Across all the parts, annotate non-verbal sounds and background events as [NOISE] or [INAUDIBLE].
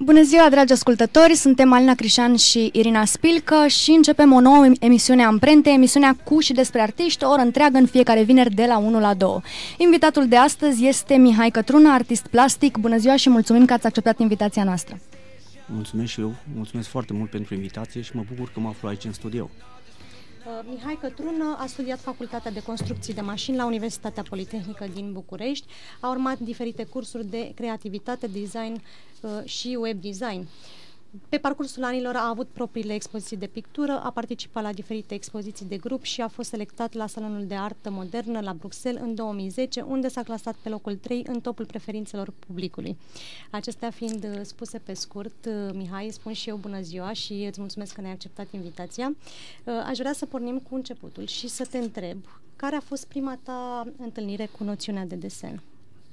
Bună ziua, dragi ascultători! Suntem Alina Crișan și Irina Spilcă și începem o nouă emisiune Amprente, emisiunea cu și despre artiști, o oră întreagă în fiecare vineri de la 1 la 2. Invitatul de astăzi este Mihai Cătruna, artist plastic. Bună ziua și mulțumim că ați acceptat invitația noastră! Mulțumesc și eu, mulțumesc foarte mult pentru invitație și mă bucur că mă aflu aici în studio. Uh, Mihai Cătrun a studiat Facultatea de Construcții de Mașini la Universitatea Politehnică din București. A urmat diferite cursuri de creativitate, design uh, și web design pe parcursul anilor a avut propriile expoziții de pictură, a participat la diferite expoziții de grup și a fost selectat la Salonul de Artă Modernă la Bruxelles în 2010, unde s-a clasat pe locul 3 în topul preferințelor publicului. Acestea fiind uh, spuse pe scurt, uh, Mihai, spun și eu bună ziua și îți mulțumesc că ne-ai acceptat invitația. Uh, aș vrea să pornim cu începutul și să te întreb care a fost prima ta întâlnire cu noțiunea de desen?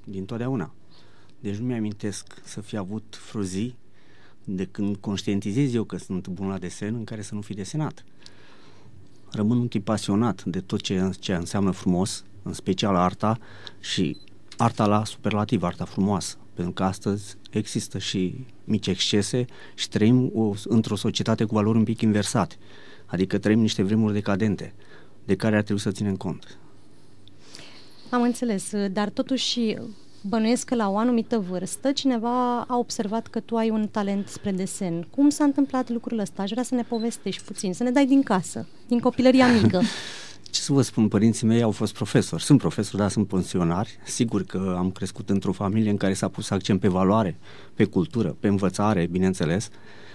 Din totdeauna. Deci nu mi-amintesc să fi avut fruzii de când conștientizez eu că sunt bun la desen, în care să nu fi desenat. Rămân un tip pasionat de tot ce, ce înseamnă frumos, în special arta și arta la superlativ, arta frumoasă. Pentru că astăzi există și mici excese și trăim o, într-o societate cu valori un pic inversate. Adică trăim niște vremuri decadente de care ar trebui să ținem cont. Am înțeles, dar totuși Bănuiesc că la o anumită vârstă cineva a observat că tu ai un talent spre desen. Cum s-a întâmplat lucrul ăsta? Aș vrea să ne povestești puțin, să ne dai din casă, din copilăria mică. [LAUGHS] Ce să vă spun, părinții mei au fost profesori. Sunt profesori, dar sunt pensionari. Sigur că am crescut într-o familie în care s-a pus accent pe valoare, pe cultură, pe învățare, bineînțeles.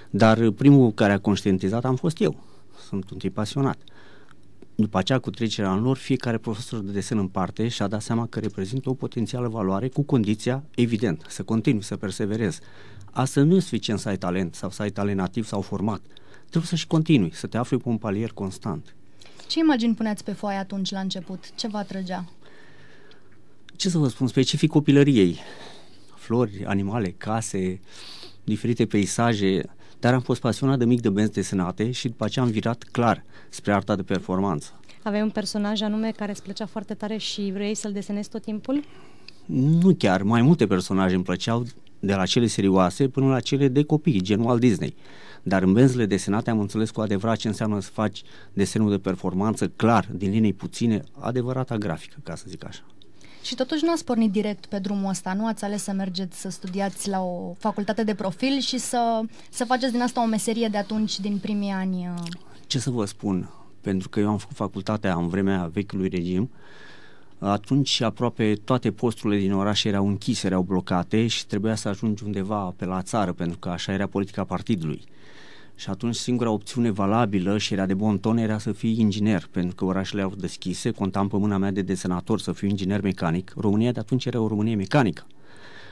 Dar primul care a conștientizat am fost eu. Sunt un tip pasionat. Uh, după aceea, cu trecerea anilor, fiecare profesor de desen în parte și-a dat seama că reprezintă o potențială valoare cu condiția, evident, să continui, să perseverezi. Asta nu e suficient să ai talent sau să ai talent nativ sau format. Trebuie să și continui, să te afli pe un palier constant. Ce imagini puneați pe foaie atunci la început? Ce vă atrăgea? Ce să vă spun, specific copilăriei. Flori, animale, case, diferite peisaje, dar am fost pasionat de mic de benzi desenate și după aceea am virat clar spre arta de performanță. Aveai un personaj anume care îți plăcea foarte tare și vrei să-l desenezi tot timpul? Nu chiar, mai multe personaje îmi plăceau, de la cele serioase până la cele de copii, gen Walt Disney. Dar în benzile desenate am înțeles cu adevărat ce înseamnă să faci desenul de performanță clar, din linii puține, adevărata grafică, ca să zic așa. Și totuși nu ați pornit direct pe drumul ăsta, nu ați ales să mergeți să studiați la o facultate de profil și să, să faceți din asta o meserie de atunci, din primii ani? Uh. Ce să vă spun? Pentru că eu am făcut facultatea în vremea vechiului regim, atunci aproape toate posturile din oraș erau închise, erau blocate și trebuia să ajungi undeva pe la țară, pentru că așa era politica partidului. Uh, și atunci singura opțiune valabilă și era de bon ton era să fii inginer, pentru că orașele au deschise, contam pe mâna mea de desenator să fiu inginer mecanic. România de atunci era o Românie mecanică.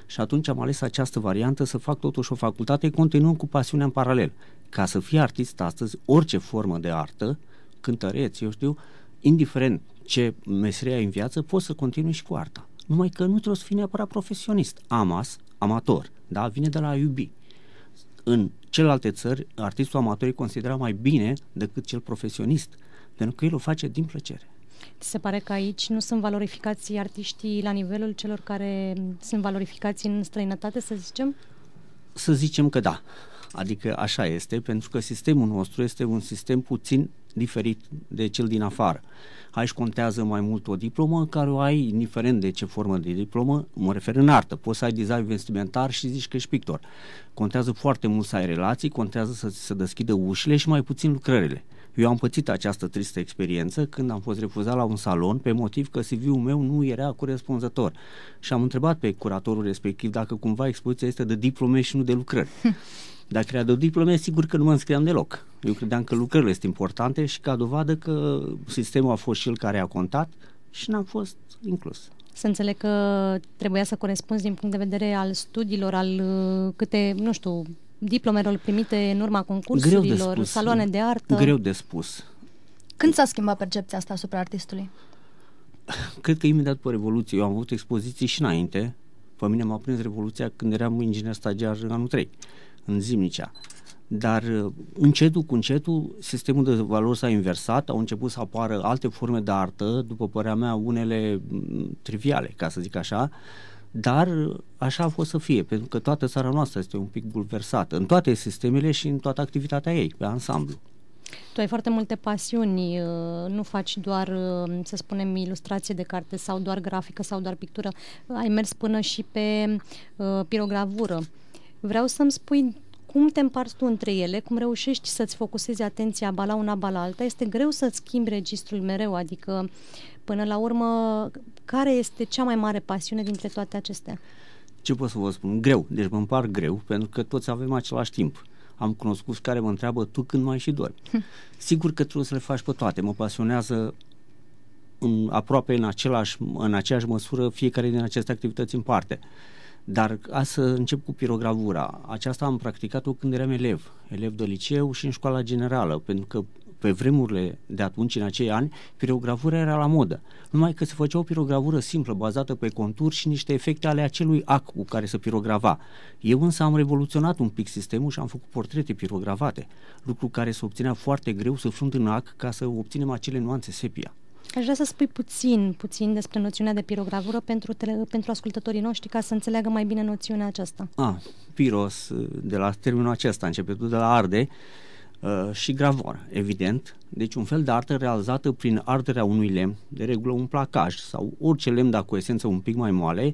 Și atunci am ales această variantă să fac totuși o facultate, continuând cu pasiunea în paralel. Ca să fii artist astăzi, orice formă de artă, cântăreț, eu știu, indiferent ce meserie ai în viață, poți să continui și cu arta. Numai că nu trebuie să fii neapărat profesionist. Amas, amator, da? Vine de la iubi în celelalte țări, artistul amator e considerat mai bine decât cel profesionist, pentru că el o face din plăcere. Ți se pare că aici nu sunt valorificați artiștii la nivelul celor care sunt valorificați în străinătate, să zicem? Să zicem că da. Adică așa este, pentru că sistemul nostru este un sistem puțin diferit de cel din afară. Aici contează mai mult o diplomă care o ai, indiferent de ce formă de diplomă, mă refer în artă. Poți să ai design vestimentar și zici că ești pictor. Contează foarte mult să ai relații, contează să se deschidă ușile și mai puțin lucrările. Eu am pățit această tristă experiență când am fost refuzat la un salon pe motiv că CV-ul meu nu era corespunzător. Și am întrebat pe curatorul respectiv dacă cumva expoziția este de diplome și nu de lucrări. [LAUGHS] Dacă de o diplome, sigur că nu mă înscriam deloc. Eu credeam că lucrările sunt importante și ca dovadă că sistemul a fost cel care a contat și n-am fost inclus. Să înțeleg că trebuia să corespunzi din punct de vedere al studiilor, al uh, câte, nu știu, diplomelor primite în urma concursurilor, de spus. saloane de artă. Greu de spus. Când s-a schimbat percepția asta asupra artistului? Cred că imediat după Revoluție. Eu am avut expoziții și înainte. Pe mine m-a prins Revoluția când eram inginer stagiar în anul 3 în Zimnicea. Dar uh, încetul cu încetul sistemul de valori s-a inversat, au început să apară alte forme de artă, după părerea mea unele mm, triviale, ca să zic așa, dar uh, așa a fost să fie, pentru că toată țara noastră este un pic bulversată, în toate sistemele și în toată activitatea ei, pe ansamblu. Tu ai foarte multe pasiuni, uh, nu faci doar, să spunem, ilustrație de carte sau doar grafică sau doar pictură. Ai mers până și pe pirogravură. Vreau să-mi spui cum te împarți tu între ele, cum reușești să-ți focusezi atenția ba la una, ba la alta. Este greu să-ți schimbi registrul mereu, adică până la urmă, care este cea mai mare pasiune dintre toate acestea? Ce pot să vă spun? Greu. Deci mă împar greu, pentru că toți avem același timp am cunoscut care mă întreabă tu când mai și dormi. Sigur că trebuie să le faci pe toate. Mă pasionează în, aproape în, același, în aceeași măsură fiecare din aceste activități în parte. Uh, dar a să încep cu pirogravura. Aceasta am practicat-o când eram elev, elev de liceu și în școala generală, pentru că pe vremurile de atunci, în acei ani, pirogravura era la modă. Numai că se făcea o pirogravură simplă, bazată pe conturi și niște efecte ale acelui ac cu care se pirograva. Eu însă am revoluționat un pic sistemul și am făcut portrete pirogravate, lucru care se obținea foarte greu să frânt în ac ca să obținem acele nuanțe sepia. Aș vrea să spui puțin, puțin despre noțiunea de pirogravură pentru, tele, pentru ascultătorii noștri ca să înțeleagă mai bine noțiunea aceasta. Ah, piros, de la termenul acesta, începutul de la arde uh, și gravor, evident. Deci un fel de artă realizată prin arderea unui lemn, de regulă un placaj sau orice lemn, dacă cu esență un pic mai moale,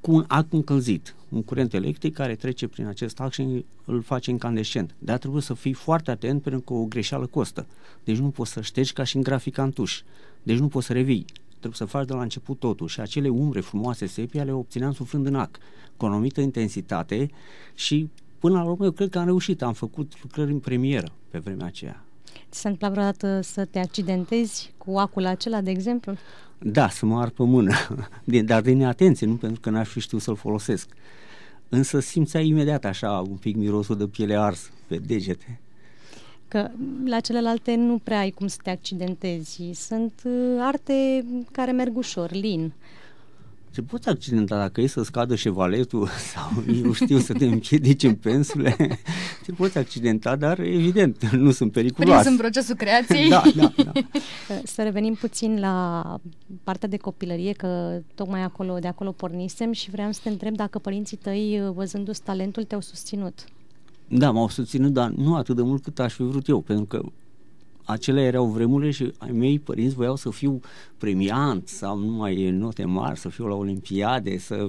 cu un ac încălzit, un curent electric care trece prin acest ac și îl face incandescent. Dar trebuie să fii foarte atent pentru că o greșeală costă. Deci nu poți să ștergi ca și în grafic, antuș. Deci nu poți să revii. Trebuie să faci de la început totul și acele umbre frumoase sepia le obțineam suflând în ac, cu o anumită intensitate și până la urmă eu cred că am reușit, am făcut lucrări în premieră pe vremea aceea. Ți s-a întâmplat vreodată să te accidentezi cu acul acela, de exemplu? Da, să mă ar pe mână, [LAUGHS] dar din atenție, nu pentru că n-aș fi știut să-l folosesc. Însă simțea imediat așa un pic mirosul de piele ars pe degete. Că la celelalte nu prea ai cum să te accidentezi. Sunt uh, arte care merg ușor, lin. Uh, se poți accidenta dacă e să scadă șevaletul [LAUGHS] sau eu știu să te împiedici în pensule, [LAUGHS] te poți accidenta, dar evident [LAUGHS] nu sunt periculoase. Prins în procesul creației. da, da, da. Să revenim puțin la partea de copilărie, că tocmai acolo, de acolo pornisem și vreau să te întreb dacă părinții tăi, văzându-ți talentul, te-au susținut. Da, m-au susținut, dar nu atât de mult cât aș fi vrut eu, pentru că acele erau vremurile și ai mei părinți voiau să fiu premiant, să am numai note mari, să fiu la olimpiade, să,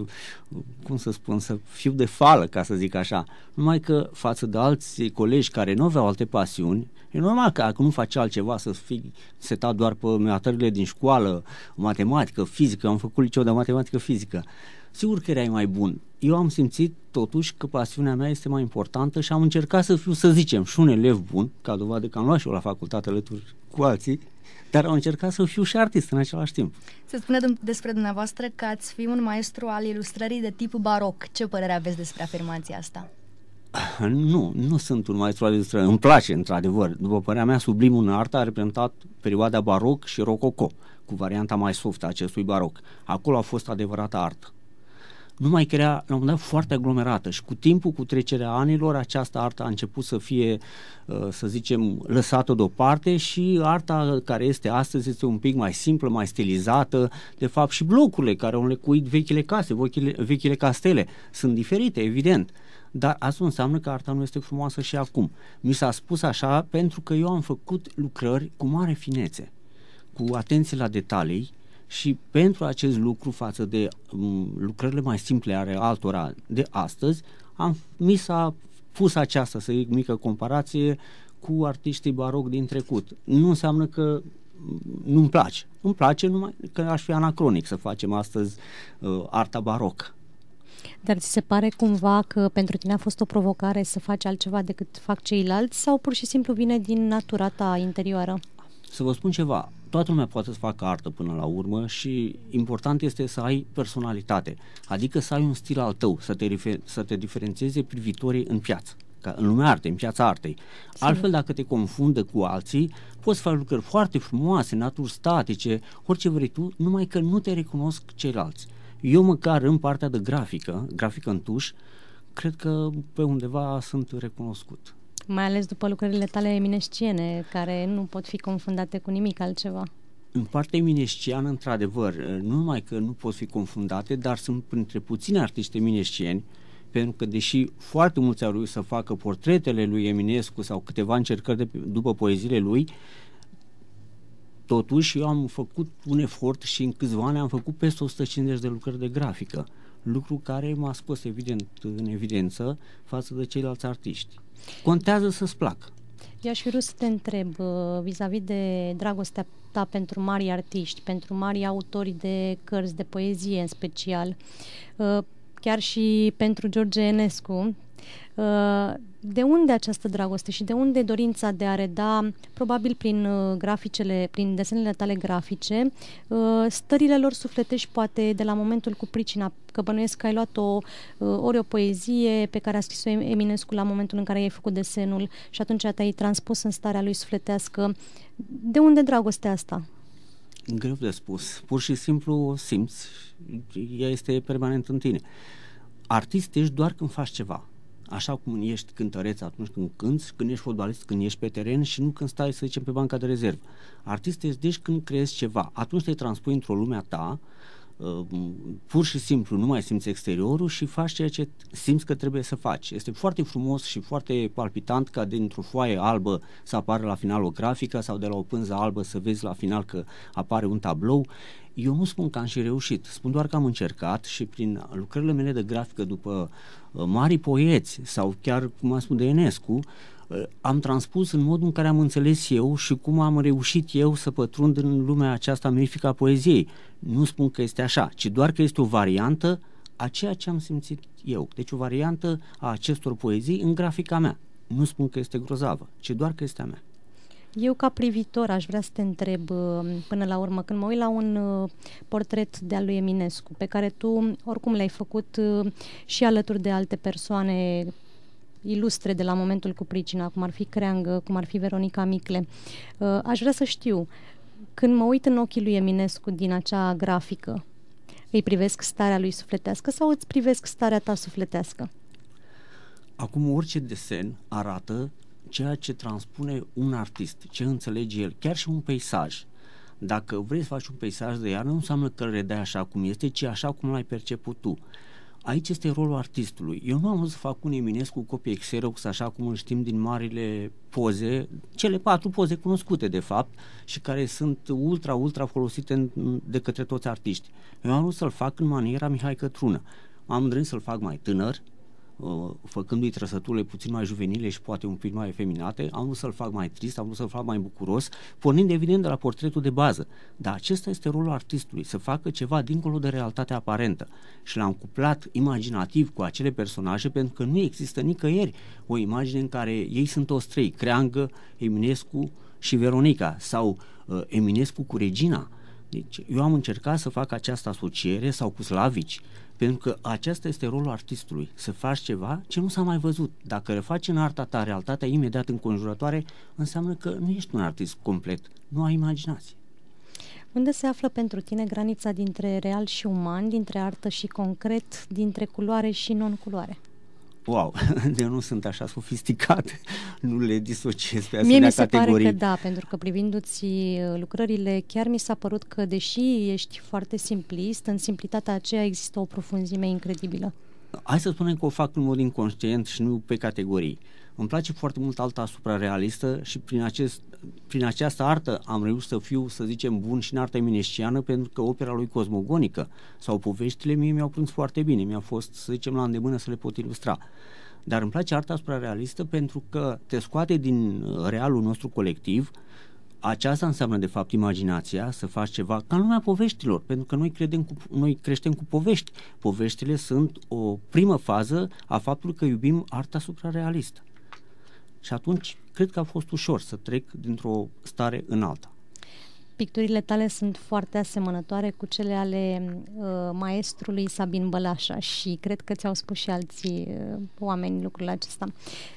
cum să spun, să fiu de fală, ca să zic așa. Numai că față de alți colegi care nu aveau alte pasiuni, e normal că acum nu faci altceva să fii setat doar pe meatările din școală, matematică, fizică, am făcut liceu de matematică, fizică. Uh, sigur că erai mai bun. Eu am simțit totuși că pasiunea mea este mai importantă și am încercat să fiu, să zicem, și un elev bun, ca dovadă că am luat și eu la facultate alături cu alții, dar am încercat să fiu și artist în același timp. Se spune despre dumneavoastră că ați fi un maestru al ilustrării de tip baroc. Ce părere aveți despre afirmația asta? Nu, nu sunt un maestru al ilustrării. Îmi place, într-adevăr. După părerea mea, sublimul în artă a reprezentat perioada baroc și rococo, cu varianta mai softă a acestui baroc. Acolo a fost adevărata artă nu mai crea la un moment dat foarte aglomerată și cu timpul, cu trecerea anilor, această artă a început să fie, uh, să zicem, lăsată deoparte și arta care este astăzi este un pic mai simplă, mai stilizată, de fapt și blocurile care au înlecuit vechile case, vechile, vechile castele, sunt diferite, evident dar asta înseamnă că arta nu este frumoasă și acum. Mi s-a spus așa pentru că eu am făcut lucrări cu mare finețe, cu atenție la detalii, și pentru acest lucru față de um, lucrările mai simple ale altora de astăzi, am, mi s-a pus aceasta, să zic, mică comparație cu artiștii baroc din trecut. Nu înseamnă că mm, nu-mi place. Îmi place numai că aș fi anacronic să facem astăzi uh, arta barocă. Dar ți se pare cumva că pentru tine a fost o provocare să faci altceva decât fac ceilalți sau pur și simplu vine din natura ta interioară? Să vă spun ceva, toată lumea poate să facă artă până la urmă și important este să ai personalitate, adică să ai un stil al tău, să te, refer- să te diferențeze privitorii în piață ca în lumea artei, în piața artei. Sim. Altfel, dacă te confundă cu alții, poți face lucrări foarte frumoase, naturi statice, orice vrei tu, numai că nu te recunosc ceilalți. Eu măcar în partea de grafică, grafică în tuș, cred că pe undeva sunt recunoscut. Mai ales după lucrările tale eminesciene, care nu pot fi confundate cu nimic altceva. În partea eminesciană, într-adevăr, nu numai că nu pot fi confundate, dar sunt printre puțini artiști eminescieni, pentru că deși foarte mulți au reușit să facă portretele lui Eminescu sau câteva încercări de, după poeziile lui, totuși eu am făcut un efort și în câțiva ani am făcut peste 150 de lucrări de grafică lucru care m-a spus evident în evidență față de ceilalți artiști. Contează să-ți placă. Eu aș fi să te întreb uh, vis-a-vis -vis de dragostea ta pentru mari artiști, pentru mari autori de cărți, de poezie în special, uh, chiar și pentru George Enescu, Uh, de unde această dragoste și de unde dorința de a reda, probabil prin uh, graficele, prin desenele tale grafice, uh, stările lor sufletești poate de la momentul cu pricina, că bănuiesc că ai luat o, ori o poezie pe care a scris-o Eminescu la momentul în care ai făcut desenul și atunci te-ai transpus în starea lui sufletească. De unde dragostea asta? Greu de spus. Pur și simplu o simți. Ea este permanent în tine. Artist ești doar când faci ceva așa cum ești cântăreț atunci când cânți, când ești fotbalist, când ești pe teren și nu când stai, să zicem, pe banca de rezervă. Artist ești deci când creezi ceva. Atunci te transpui într-o lume a ta, uh, pur și simplu nu mai simți exteriorul și faci ceea ce simți că trebuie să faci. Este foarte frumos și foarte palpitant ca dintr-o foaie albă să apară la final o grafică sau de la o pânză albă să vezi la final că apare un tablou. Eu nu spun că am și reușit, spun doar că am încercat și prin lucrările mele de grafică după uh, mari poeți sau chiar, cum am spus, de Enescu, uh, am transpus în modul în care am înțeles eu și cum am reușit eu să pătrund în lumea aceasta mirifică a poeziei. Nu spun că este așa, ci doar că este o variantă a ceea ce am simțit eu. Deci o variantă a acestor poezii în grafica mea. Nu spun că este grozavă, ci doar că este a mea. Eu, ca privitor, aș vrea să te întreb uh, până la urmă, când mă uit la un uh, portret de-al lui Eminescu, pe care tu oricum l-ai făcut uh, și alături de alte persoane ilustre de la momentul cu pricina, cum ar fi Creangă, cum ar fi Veronica Micle, aș vrea să știu, când mă uit în ochii lui Eminescu din acea grafică, îi privesc starea lui sufletească sau îți privesc starea ta sufletească? Acum orice desen arată ceea ce transpune un artist, ce înțelege el, chiar și un peisaj. Dacă vrei să faci un peisaj de iarnă, nu înseamnă că îl redai așa cum este, ci așa cum l-ai perceput tu. Aici este rolul artistului. Eu nu am văzut să fac un Eminescu copie Xerox, așa cum îl știm din marile poze, cele patru poze cunoscute, de fapt, și care sunt ultra, ultra folosite de către toți artiști. Eu am vrut să-l fac în maniera Mihai Cătrună. Am îndrăznit să-l fac mai tânăr, Uh, făcându-i trăsăturile puțin mai juvenile și poate un pic mai efeminate, am vrut să-l fac mai trist, am vrut să-l fac mai bucuros, pornind evident de la portretul de bază. Dar acesta este rolul artistului, să facă ceva dincolo de realitatea aparentă. Și l-am cuplat imaginativ cu acele personaje pentru că nu există nicăieri o imagine în care ei sunt o trei, Creangă, Eminescu și Veronica sau uh, Eminescu cu Regina. Deci eu am încercat să fac această asociere sau cu Slavici pentru că acesta este rolul artistului, să faci ceva ce nu s-a mai văzut. Dacă faci în arta ta realitatea imediat înconjurătoare, înseamnă că nu ești un artist complet, nu ai imaginație. Unde se află pentru tine granița dintre real și uman, dintre artă și concret, dintre culoare și non-culoare? wow, [LAUGHS] eu nu sunt așa sofisticat, [LAUGHS] nu le disociez pe asemenea Mie mi se categorii. pare că da, pentru că privindu-ți uh, lucrările, chiar mi s-a părut că, deși ești foarte simplist, în simplitatea aceea există o profunzime incredibilă. Hai să spunem că o fac în mod inconștient și nu pe categorii. Îmi place foarte mult alta asupra realistă și prin acest prin această artă am reușit să fiu, să zicem, bun și în arta eminesciană, pentru că opera lui cosmogonică sau poveștile mie mi-au prins foarte bine, mi-a fost, să zicem, la îndemână să le pot ilustra. Dar îmi place arta suprarealistă pentru că te scoate din uh, realul nostru colectiv, aceasta înseamnă de fapt imaginația, să faci ceva ca în lumea poveștilor, pentru că noi, credem cu, noi creștem cu povești. Poveștile sunt o primă fază a faptului că iubim arta suprarealistă. Și atunci cred că a fost ușor să trec dintr-o stare în alta. Picturile tale sunt foarte asemănătoare cu cele ale uh, maestrului Sabin Bălașa și cred că ți-au spus și alții uh, oameni lucrul acesta.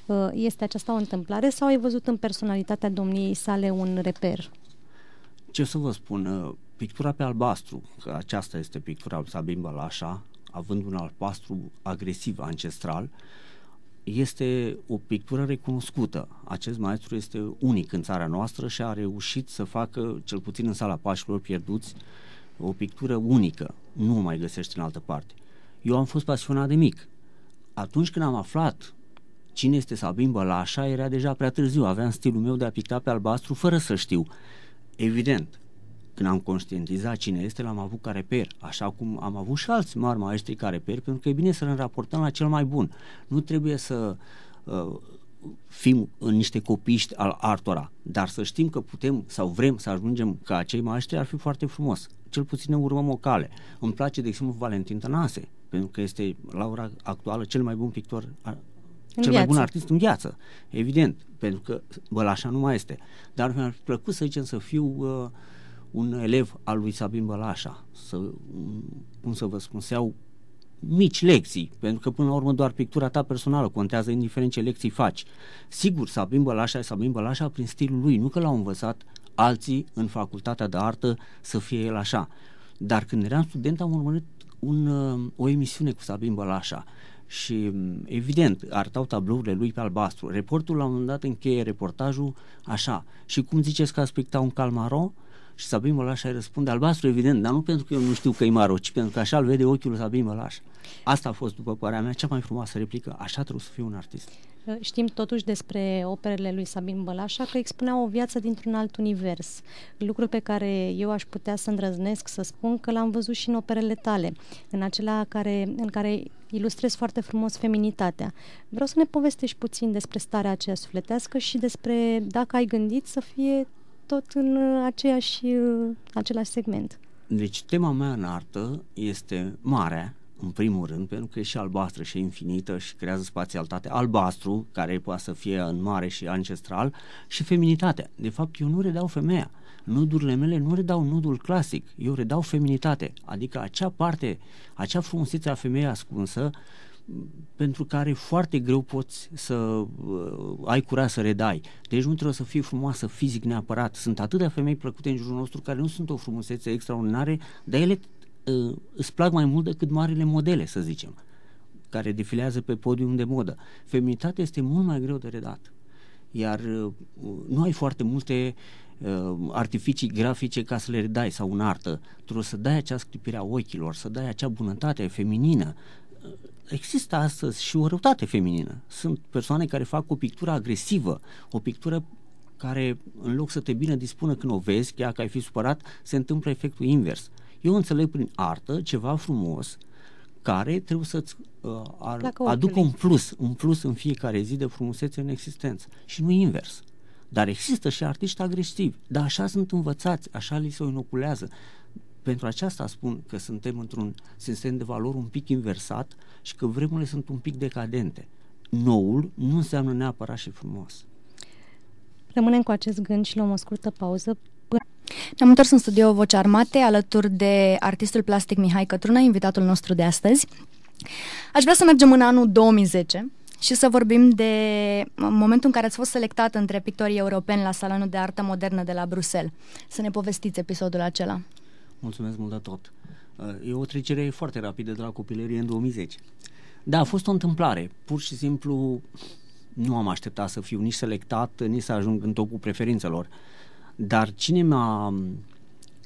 Uh, este aceasta o întâmplare sau ai văzut în personalitatea domniei sale un reper? Ce să vă spun, uh, pictura pe albastru, că aceasta este pictura lui Sabin Bălașa, având un albastru agresiv ancestral, uh, este o pictură recunoscută. Acest maestru este unic în țara noastră și a reușit să facă, cel puțin în sala pașilor pierduți, o pictură unică. Nu o mai găsești în altă parte. Eu am fost pasionat de mic. Atunci când am aflat cine este Sabin Bălașa, era deja prea târziu. Aveam stilul meu de a picta pe albastru fără să știu. Evident, când am conștientizat cine este, l-am avut ca reper, așa cum am avut și alți mari maestri ca reper, pentru că e bine să ne raportăm la cel mai bun. Nu trebuie să uh, fim în niște copiști al artora, dar să știm că putem sau vrem să ajungem ca acei maestri ar fi foarte frumos. Cel puțin ne urmăm o cale. Îmi place, de exemplu, Valentin Tănase, pentru că este, la ora actuală, cel mai bun pictor al cel mai bun artist în viață, evident, pentru că bă, așa nu mai este. Dar mi-ar plăcut să zicem să fiu uh, un elev al lui Sabin Bălașa, să, cum să vă spun, să iau mici lecții, pentru că până la urmă doar pictura ta personală contează indiferent ce lecții faci. Sigur, Sabin Bălașa e Sabin Bălașa prin stilul lui, nu că l-au învățat alții în facultatea de artă să fie el așa. Dar când eram student am urmărit un, uh, o emisiune cu Sabin Bălașa și mm, evident artau tablourile lui pe albastru. Reportul la un moment dat încheie reportajul așa și cum ziceți că ați un calmaro? Și Sabin Mălaș îi răspunde albastru, evident, dar nu pentru că eu nu știu că e maro, ci pentru că așa îl vede ochiul Sabin Mălaș. Asta a fost, după părerea mea, cea mai frumoasă replică. Așa trebuie să fie un artist. Uh, știm totuși despre operele lui Sabin Bălașa că expunea o viață dintr-un alt univers, lucru pe care eu aș putea să îndrăznesc să spun că l-am văzut și în operele tale, în acela care, în care ilustrezi foarte frumos feminitatea. Vreau să ne povestești puțin despre starea aceea sufletească și despre dacă ai gândit să fie tot în uh, aceeași, uh, același segment. Deci tema mea în artă este marea, în primul rând, pentru că e și albastră și infinită și creează spațialitate. Albastru, care poate să fie în mare și ancestral, și feminitatea. De fapt, eu nu redau femeia. Nudurile mele nu redau nudul clasic, eu redau feminitate, adică acea parte, acea frumusețe a femeii ascunsă pentru care foarte greu poți să uh, ai curaj să redai. Deci nu trebuie să fii frumoasă fizic neapărat. Sunt atâtea femei plăcute în jurul nostru care nu sunt o frumusețe extraordinare, dar ele uh, îți plac mai mult decât marile modele, să zicem, care defilează pe podium de modă. Feminitatea este mult mai greu de redat. Iar uh, nu ai foarte multe uh, artificii grafice ca să le redai sau în artă. Trebuie să dai acea sclipire a ochilor, să dai acea bunătate feminină, există astăzi și o răutate feminină. Sunt persoane care fac o pictură agresivă, o pictură care, în loc să te bine dispună când o vezi, chiar că ai fi supărat, se întâmplă efectul invers. Eu înțeleg prin artă ceva frumos care trebuie să-ți uh, ar, aducă un plus, un plus în fiecare zi de frumusețe în existență și nu invers. Dar există și artiști agresivi, dar așa sunt învățați, așa li se inoculează. Pentru aceasta spun că suntem într-un sistem de valori un pic inversat și că vremurile sunt un pic decadente. Noul nu înseamnă neapărat și frumos. Rămânem cu acest gând și luăm o scurtă pauză. Ne-am întors în studio Voce Armate alături de artistul plastic Mihai Cătrună, invitatul nostru de astăzi. Aș vrea să mergem în anul 2010 și să vorbim de momentul în care ați fost selectat între pictorii europeni la Salonul de Artă Modernă de la Bruxelles. Să ne povestiți episodul acela. Mulțumesc mult de tot. Uh, e o trecere foarte rapidă de la copilărie în 2010. Da, a fost o întâmplare. Pur și simplu nu am așteptat să fiu nici selectat, nici să ajung în topul preferințelor. Dar cine m-a,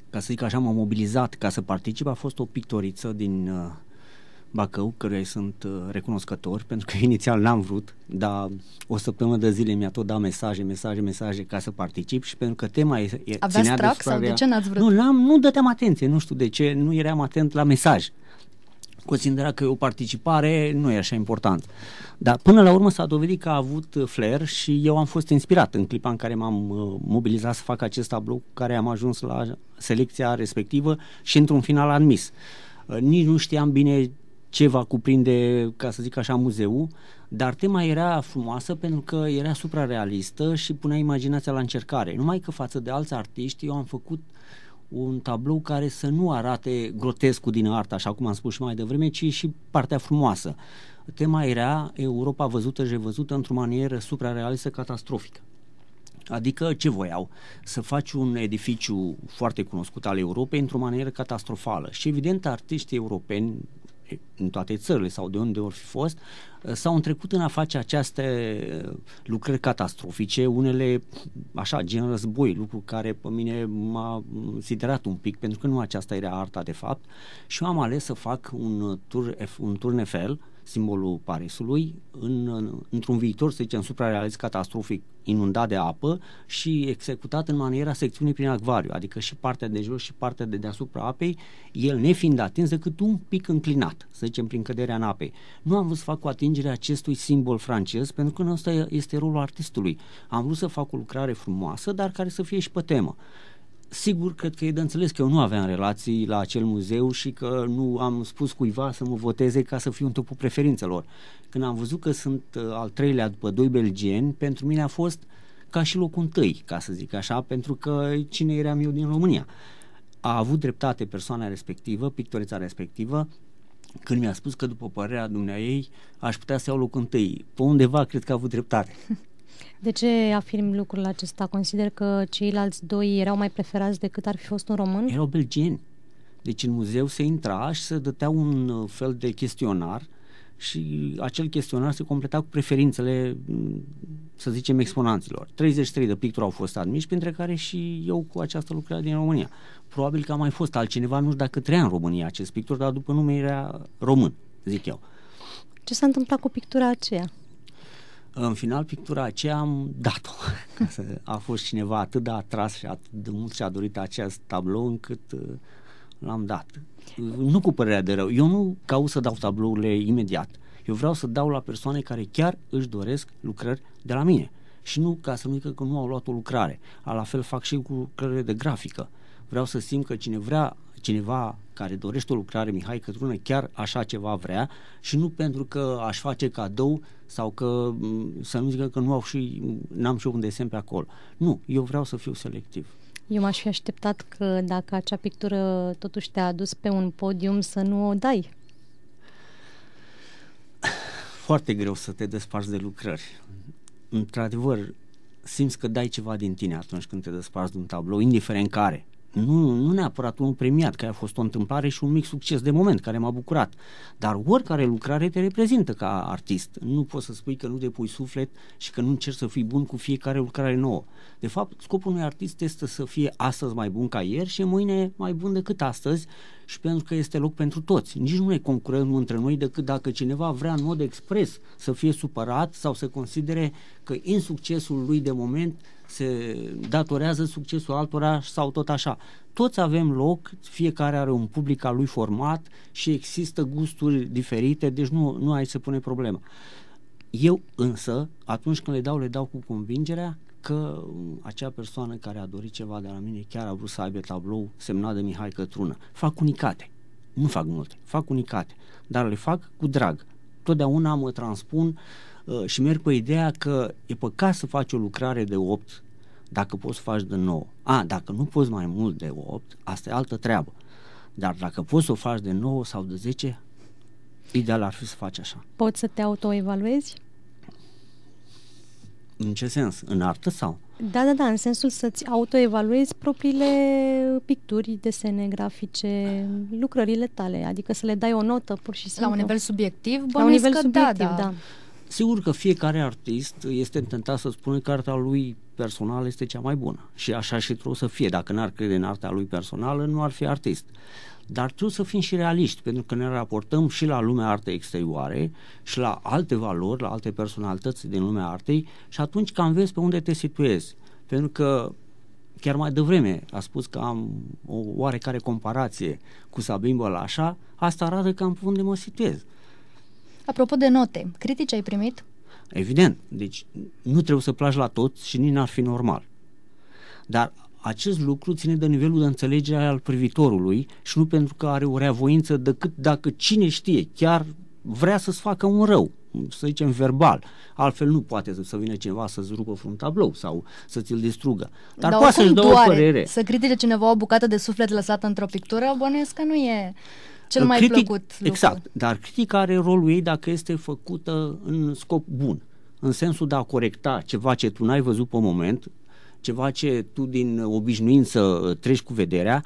ca să zic așa, m-a mobilizat ca să particip a fost o pictoriță din uh, Bacău, căruia sunt uh, recunoscător, pentru că inițial n-am vrut, dar o săptămână de zile mi-a tot dat mesaje, mesaje, mesaje ca să particip și pentru că tema e, Aveați ținea de sau de ce n-ați vrut? Nu, n-am, nu dăteam atenție, nu știu de ce, nu eram atent la mesaj. Considera că o participare nu e așa important. Dar până la urmă s-a dovedit că a avut uh, flair și eu am fost inspirat în clipa în care m-am uh, mobilizat să fac acest tablou care am ajuns la selecția respectivă și într-un final admis. Nici nu știam bine ce va cuprinde, ca să zic așa, muzeul, dar tema era frumoasă pentru că era suprarealistă și punea imaginația la încercare. Numai că față de alți artiști, eu am făcut un tablou care să nu arate grotescul din artă, așa cum am spus și mai devreme, ci și partea frumoasă. Tema era Europa văzută și văzută într-o manieră suprarealistă catastrofică. Adică ce voiau? Să faci un edificiu foarte cunoscut al Europei într-o manieră catastrofală. Și evident artiștii europeni în toate țările sau de unde ori fi fost, uh, s-au întrecut în a face aceste uh, lucrări catastrofice, unele așa, gen război, lucru care pe mine m-a siderat un pic, pentru că nu aceasta era arta de fapt și eu am ales să fac un uh, tur, un nefel, fel simbolul Parisului, în, într-un viitor, să zicem, suprarealiz catastrofic, inundat de apă și executat în maniera secțiunii prin acvariu, adică și partea de jos și partea de deasupra apei, el nefiind atins decât un pic înclinat, să zicem, prin căderea în apei. Nu am vrut să fac o atingere acestui simbol francez, pentru că ăsta este rolul artistului. Am vrut să fac o lucrare frumoasă, dar care să fie și pe temă. Sigur, cred că e de înțeles că eu nu aveam relații la acel muzeu și că nu am spus cuiva să mă voteze ca să fiu în topul preferințelor. Când am văzut că sunt uh, al treilea după doi belgieni, pentru mine a fost ca și locul întâi, ca să zic așa, pentru că cine eram eu din România. A avut dreptate persoana respectivă, pictorița respectivă, când mi-a spus că după părerea dumneai aș putea să iau locul întâi. Pe undeva cred că a avut dreptate. De ce afirm lucrul acesta? Consider că ceilalți doi erau mai preferați decât ar fi fost un român? Erau belgieni. Deci în muzeu se intra și se dătea un uh, fel de chestionar și acel chestionar se completa cu preferințele, mm, să zicem, exponanților. 33 de picturi au fost admiși, printre care și eu cu această lucrare din România. Probabil că a mai fost altcineva, nu știu dacă trăia în România acest pictor, dar după nume era român, zic eu. Ce s-a întâmplat cu pictura aceea? În final, pictura aceea am dat-o. [LAUGHS] A fost cineva atât de atras și atât de mult și-a dorit acest tablou încât uh, l-am dat. Nu cu părerea de rău. Eu nu caut să dau tablourile imediat. Eu vreau să dau la persoane care chiar își doresc lucrări de la mine. Și nu ca să nu zică că nu au luat o lucrare. A, la fel fac și cu lucrările de grafică. Vreau să simt că cine vrea cineva care dorește o lucrare, Mihai Cătrună, chiar așa ceva vrea și nu pentru că aș face cadou sau că să nu zică că nu au și, n-am și eu un desen pe acolo. Nu, eu vreau să fiu selectiv. Eu m-aș fi așteptat că dacă acea pictură totuși te-a adus pe un podium să nu o dai. Foarte greu să te desparți de lucrări. Într-adevăr, simți că dai ceva din tine atunci când te desparți de un tablou, indiferent care nu, nu neapărat unul premiat, care a fost o întâmplare și un mic succes de moment, care m-a bucurat. Dar oricare lucrare te reprezintă ca artist. Nu poți să spui că nu depui suflet și că nu încerci să fii bun cu fiecare lucrare nouă. De fapt, scopul unui artist este să fie astăzi mai bun ca ieri și mâine mai bun decât astăzi și pentru că este loc pentru toți. Nici nu ne concurăm între noi decât dacă cineva vrea în mod expres să fie supărat sau să considere că în succesul lui de moment se datorează succesul altora sau tot așa. Toți avem loc, fiecare are un public al lui format și există gusturi diferite, deci nu, nu ai să pune problema. Eu însă, atunci când le dau, le dau cu convingerea că acea persoană care a dorit ceva de la mine chiar a vrut să aibă tablou semnat de Mihai Cătrună. Fac unicate. Nu fac multe, fac unicate, dar le fac cu drag. Totdeauna mă transpun uh, Uh, și merg pe ideea că e păcat să faci o lucrare de 8 dacă poți să faci de 9. A, dacă nu poți mai mult de 8, asta e altă treabă. Dar dacă poți să o faci de 9 sau de 10, ideal ar fi să faci așa. Poți să te autoevaluezi? În ce sens? În artă sau? Da, da, da, în sensul să-ți autoevaluezi propriile picturi, desene, grafice, lucrările tale, adică să le dai o notă pur și simplu. La un nivel subiectiv, La un nivel că da, subiectiv, da, da. da. Sigur că fiecare artist este tentat să spună că arta lui personală este cea mai bună și așa și trebuie să fie. Dacă n-ar crede în arta lui personală, nu ar fi artist. Dar trebuie să fim și realiști, pentru că ne raportăm și la lumea artei exterioare și la alte valori, la alte personalități din lumea artei și atunci cam vezi pe unde te situezi. Pentru că chiar mai devreme a spus că am o oarecare comparație cu Sabin Bălașa, asta arată cam pe unde mă situez. Uh, Apropo de note, critici ai primit? Evident, deci nu trebuie să plagi la toți și nici n-ar fi normal. Dar acest lucru ține de nivelul de înțelegere al privitorului și nu pentru că are o reavoință decât dacă cine știe, chiar vrea să-ți facă un rău, să zicem verbal. Altfel nu poate să, să vină cineva să-ți rupă un tablou sau să ți-l distrugă. Dar, Dar poate să-și dă o părere. Să critique cineva o bucată de suflet lăsată într-o pictură, bănuiesc că nu e cel mai critic, plăcut lucru. Exact, dar critica are rolul ei dacă este făcută în scop bun, în sensul de a corecta ceva ce tu n-ai văzut pe moment, ceva ce tu din obișnuință uh, treci cu vederea,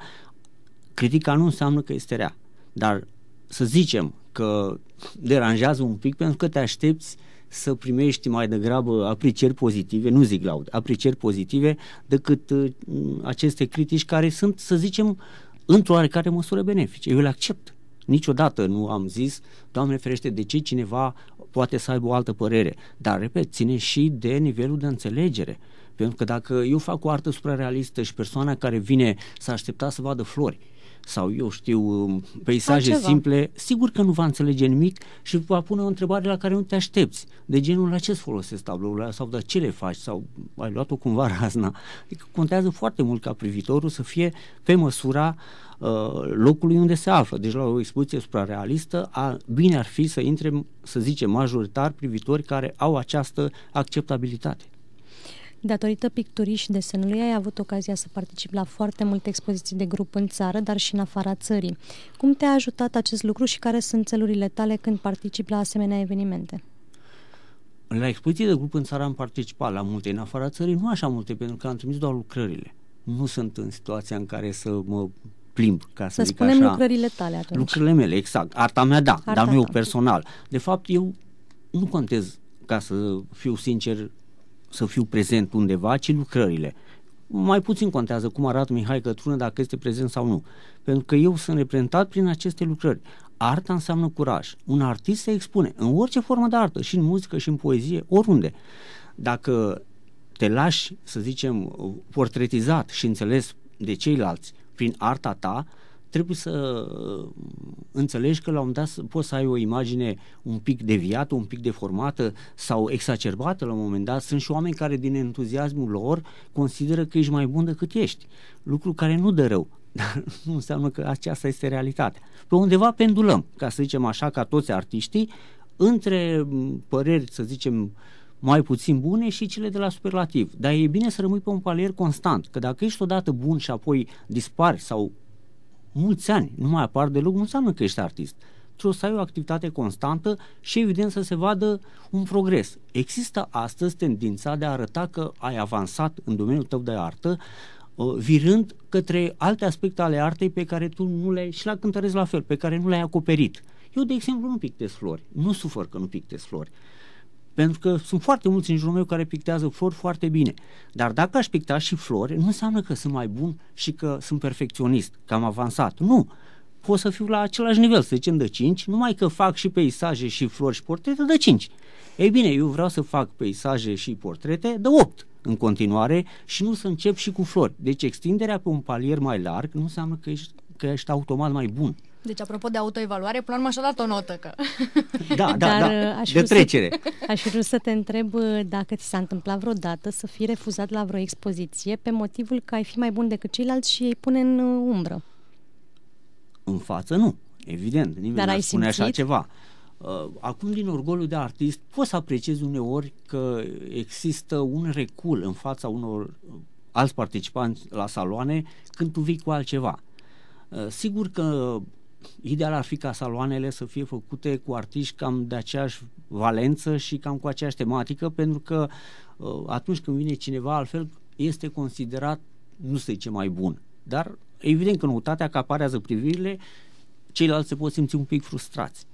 critica nu înseamnă că este rea. Dar să zicem că deranjează un pic pentru că te aștepți să primești mai degrabă aprecieri pozitive, nu zic laud, aprecieri pozitive, decât uh, aceste critici care sunt, să zicem, într-o oarecare măsură benefice. Eu îl accept. Niciodată nu am zis, Doamne ferește, de ce cineva poate să aibă o altă părere. Dar, repet, ține și de nivelul de înțelegere. Pentru că dacă eu fac o artă suprarealistă și persoana care vine să aștepta să vadă flori, sau eu știu um, peisaje Altceva. simple, sigur că nu va înțelege nimic și va pune o întrebare la care nu te aștepți. De genul la ce folosesc tabloul sau de ce le faci sau ai luat-o cumva [LAUGHS] razna. Adică contează foarte mult ca privitorul să fie pe măsura uh, locului unde se află. Deci la o expoziție suprarealistă a, bine ar fi să intre, să zicem, majoritar privitori care au această acceptabilitate. Datorită picturii și desenului ai avut ocazia să participi la foarte multe expoziții de grup în țară, dar și în afara țării. Cum te-a ajutat acest lucru și care sunt țelurile tale când participi la asemenea evenimente? La expoziții de grup în țară am participat la multe, în afara țării nu așa multe, pentru că am trimis doar lucrările. Nu sunt în situația în care să mă plimb, ca să, să zic spunem așa. lucrările tale atunci. Lucrările mele, exact. Arta mea, da, Arta dar nu eu personal. De fapt, eu nu contez, ca să fiu sincer, să fiu prezent undeva, ci lucrările. Mai puțin contează cum arată Mihai Cătrună, dacă este prezent sau nu. Pentru că eu sunt reprezentat prin aceste lucrări. Arta înseamnă curaj. Un artist se expune în orice formă de artă, și în muzică, și în poezie, oriunde. Dacă te lași, să zicem, portretizat și înțeles de ceilalți prin arta ta, uh, trebuie să uh, înțelegi că la un moment dat poți să ai o imagine un pic deviată, un pic deformată sau exacerbată la un moment dat. Sunt și oameni care din entuziasmul lor consideră că ești mai bun decât ești. Lucru care nu dă rău, [LAUGHS] dar nu înseamnă că aceasta este realitatea. Pe undeva pendulăm, ca să zicem așa, ca toți artiștii, între mm, păreri, să zicem, mai puțin bune și cele de la superlativ. Dar e bine să rămâi pe un palier constant, că dacă ești odată bun și apoi dispari sau mulți ani, nu mai apar deloc, nu înseamnă că ești artist. Trebuie să ai o activitate constantă și evident să se vadă un progres. Există astăzi tendința de a arăta că ai avansat în domeniul tău de artă, uh, virând către alte aspecte ale artei pe care tu nu le-ai, și la cântăresc la fel, pe care nu le-ai acoperit. Eu, de exemplu, nu pictez flori, nu sufăr că nu pictez flori. Uh, pentru că sunt foarte mulți în jurul meu care pictează flori foarte bine. Dar dacă aș picta și flori, nu înseamnă că sunt mai bun și că sunt perfecționist, că am avansat. Nu! Pot să fiu la același nivel, să zicem de 5, numai că fac și peisaje și flori și portrete de 5. Ei bine, eu vreau să fac peisaje și portrete de 8 în continuare și nu să încep și cu flori. Deci extinderea pe un palier mai larg nu înseamnă că ești, că ești automat mai bun. Deci, apropo de autoevaluare, până la urmă dat o notă. Că... [LAUGHS] Da, da, Dar, da, uh, aș de trecere. Să, [LAUGHS] aș vrea să te întreb uh, dacă ți s-a întâmplat vreodată să fii refuzat la vreo expoziție pe motivul că ai fi mai bun decât ceilalți și îi pune în uh, umbră. În față nu, evident, nimeni Dar nu ai spune simțit? așa ceva. Acum, din orgoliu de artist, poți să apreciezi uneori că există un recul în fața unor alți participanți la saloane când tu vii cu altceva. Sigur că ideal ar fi ca saloanele să fie făcute cu artiști cam de aceeași valență și cam cu aceeași tematică, pentru că uh, atunci când vine cineva altfel, este considerat, nu se ce mai bun. Dar evident că noutatea acaparează privirile, ceilalți se pot simți un pic frustrați.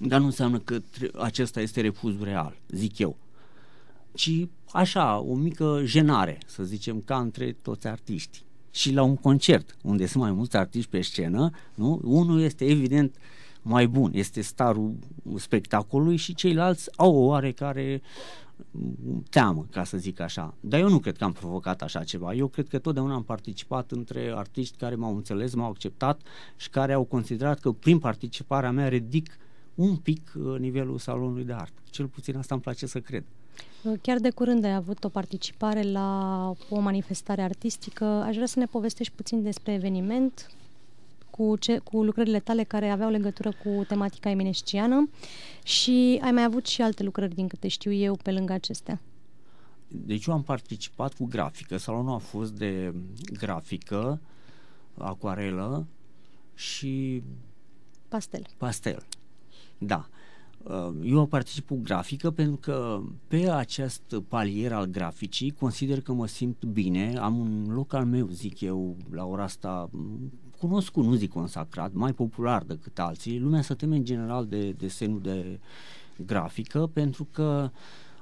Dar nu înseamnă că acesta este refuz real, zic eu. Ci așa, o mică jenare, să zicem, ca între toți artiștii și la un concert unde sunt mai mulți artiști pe scenă, nu? unul este evident mai bun, este starul spectacolului și ceilalți au o oarecare mm, teamă, ca să zic așa. Dar eu nu cred că am provocat așa ceva. Eu cred că totdeauna am participat între artiști care m-au înțeles, m-au acceptat și care au considerat că prin participarea mea ridic uh, un pic uh, nivelul salonului de artă. Cel puțin asta îmi place să cred. Uh, chiar de curând ai avut o participare la o manifestare artistică. Aș vrea să ne povestești puțin despre eveniment, cu, ce, cu lucrările tale care aveau legătură cu tematica eminesciană și ai mai avut și alte lucrări, din câte știu eu, pe lângă acestea. Deci eu am participat cu grafică. Salonul a fost de grafică, acuarelă și... Pastel. Pastel. Da. Uh, eu particip cu grafică pentru că pe acest palier al graficii consider că mă simt bine, am un loc al meu, zic eu, la ora asta cunoscut, nu zic consacrat, mai popular decât alții. Lumea se teme în general de desenul de grafică pentru că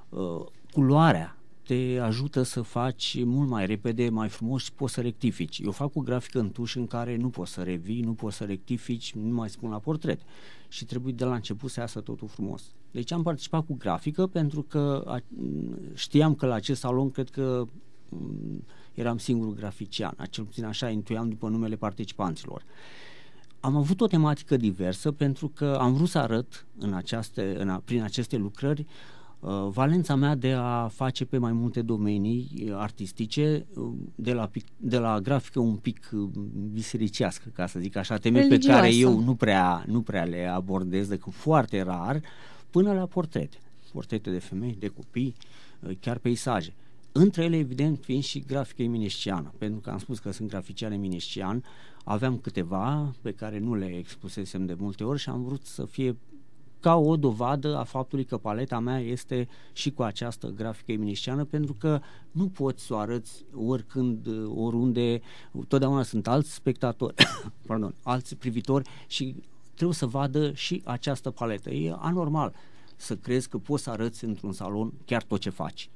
uh, culoarea te ajută să faci mult mai repede, mai frumos și poți să rectifici. Eu fac o grafică în tuș în care nu poți să revii, nu poți să rectifici, nu mai spun la portret. Uh, și trebuie de la început să iasă totul frumos. Deci am participat cu grafică pentru că știam că la acest salon cred că eram singurul grafician, cel puțin așa intuiam după numele participanților. Am avut o tematică diversă pentru că am vrut să arăt în aceste, în, prin aceste lucrări Uh, valența mea de a face pe mai multe domenii uh, artistice, uh, de la, pic, de la grafică un pic bisericească, ca să zic așa, teme Religioasă. pe care eu nu prea, nu prea le abordez decât foarte rar, până la portrete. Portrete de femei, de copii, chiar peisaje. Între ele, evident, fiind și grafică eminesciană, pentru că am spus că sunt grafician eminescian, aveam câteva pe care nu le expusesem de multe ori și am vrut să fie ca o dovadă a faptului că paleta mea este și cu această grafică eminisciană, pentru că nu poți să o arăți oricând, uh, oriunde, totdeauna sunt alți spectatori, [COUGHS] pardon, alți privitori și trebuie să vadă și această paletă. E anormal să crezi că poți să arăți într-un salon chiar tot ce faci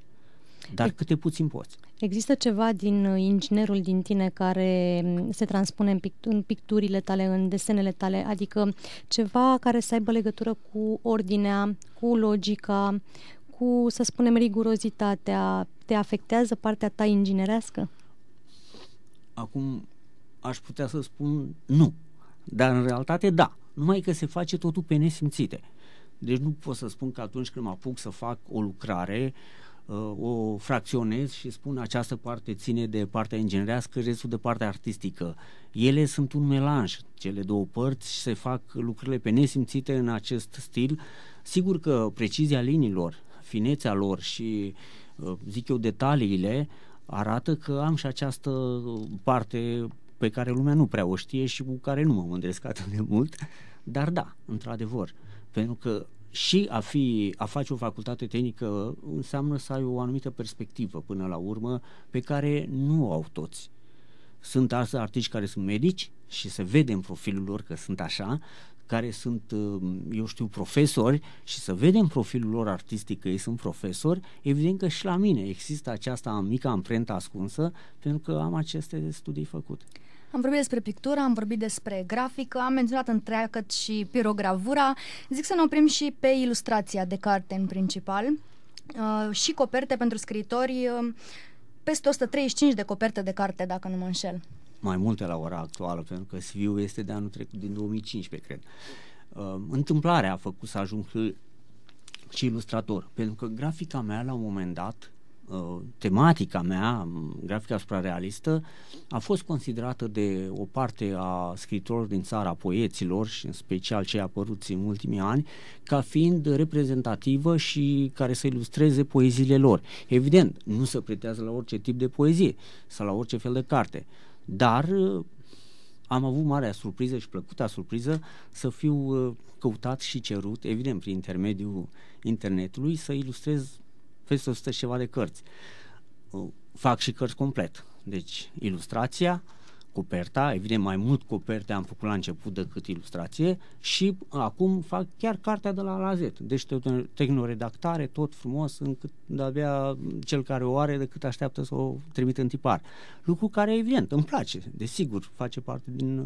dar e... câte puțin poți. Există ceva din uh, inginerul din tine care mm, se transpune în, pict- în picturile tale, în desenele tale, adică ceva care să aibă legătură cu ordinea, cu logica, cu, să spunem, rigurozitatea. Te afectează partea ta inginerească? Acum aș putea să spun nu, dar în realitate da, numai că se face totul pe nesimțite. Deci nu pot să spun că atunci când mă apuc să fac o lucrare, uh, o fracționez și spun această parte ține de partea inginerească, restul de partea artistică. Ele sunt un melanj, cele două părți și se fac lucrurile pe nesimțite în acest stil. Sigur că precizia liniilor, finețea lor și, uh, zic eu, detaliile arată că am și această parte pe care lumea nu prea o știe și cu care nu mă mândresc atât de mult, dar da, într-adevăr, pentru că și a, fi, a face o facultate tehnică înseamnă să ai o anumită perspectivă până la urmă pe care nu o au toți. Sunt alți artiști care sunt medici și se vede în profilul lor că sunt așa, care sunt, ă, eu știu, profesori și să vedem profilul lor artistic că ei sunt profesori, evident că și la mine există această mică amprentă ascunsă pentru că am aceste studii făcute. Am vorbit despre pictură, am vorbit despre grafică, am menționat întreagăt și pirogravura. Zic să ne oprim și pe ilustrația de carte în principal uh, și coperte pentru scritori, uh, peste 135 de coperte de carte, dacă nu mă înșel. Mai multe la ora actuală, pentru că Sviu este de anul trecut, din 2015, cred. Uh, întâmplarea a făcut să ajung și ilustrator, pentru că grafica mea la un moment dat Uh, tematica mea, um, grafica suprarealistă, a fost considerată de o parte a scritorilor din țara, poeților și în special cei apăruți în ultimii ani, ca fiind reprezentativă și care să ilustreze poeziile lor. Evident, nu se pretează la orice tip de poezie sau la orice fel de carte, dar uh, am avut marea surpriză și plăcuta surpriză să fiu uh, căutat și cerut, evident, prin intermediul internetului, să ilustrez peste 100 și ceva de cărți. Fac și cărți complet. Deci ilustrația, coperta, evident mai mult coperte am făcut la început decât ilustrație și acum fac chiar cartea de la Lazet. Deci tehnoredactare, tot frumos, încât de-abia cel care o are decât așteaptă să o trimit în tipar. Lucru care evident îmi place, desigur, face parte din uh,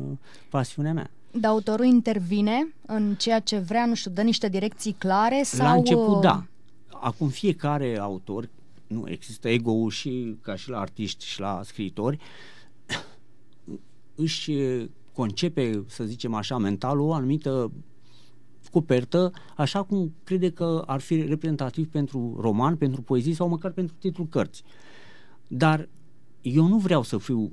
pasiunea mea. Dar autorul intervine în ceea ce vrea, nu știu, dă niște direcții clare sau... La început, uh, da acum fiecare autor, nu există ego și ca și la artiști și la scriitori, [COUGHS] își concepe, să zicem așa, mental o anumită copertă, așa cum crede că ar fi reprezentativ pentru roman, pentru poezii sau măcar pentru titlul cărți. Dar eu nu vreau să fiu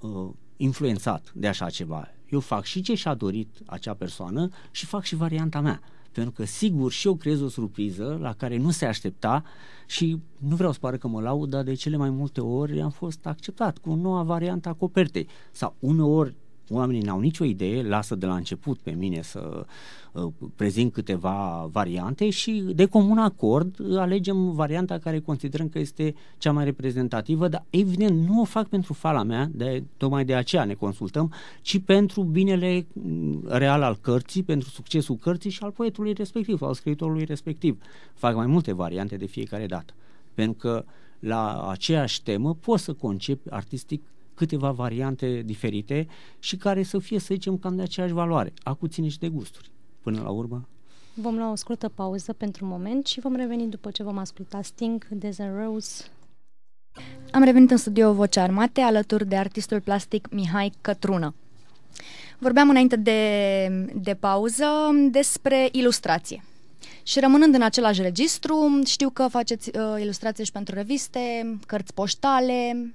uh, influențat de așa ceva. Eu fac și ce și-a dorit acea persoană și fac și varianta mea. Uh, pentru că sigur și eu creez o surpriză la care nu se aștepta și nu vreau să pară că mă laud, dar de cele mai multe ori am fost acceptat cu noua variantă a copertei sau uneori oamenii n-au nicio idee, lasă de la început pe mine să uh, prezint câteva variante și de comun acord alegem varianta care considerăm că este cea mai reprezentativă, dar evident nu o fac pentru fala mea, de, tocmai de aceea ne consultăm, ci pentru binele mm, real al cărții, pentru succesul cărții și al poetului respectiv, al scriitorului respectiv. Fac mai multe variante de fiecare dată, pentru că la aceeași temă poți să concepi artistic câteva variante diferite și care să fie, să zicem, cam de aceeași valoare, acuține și de gusturi, până la urmă. Vom lua o scurtă pauză pentru un moment și vom reveni după ce vom asculta Sting, Desert Rose. Am revenit în studio Voce Armate alături de artistul plastic Mihai Cătrună. Vorbeam înainte de, de pauză despre ilustrație. Și rămânând în același registru, știu că faceți uh, ilustrații și pentru reviste, cărți poștale,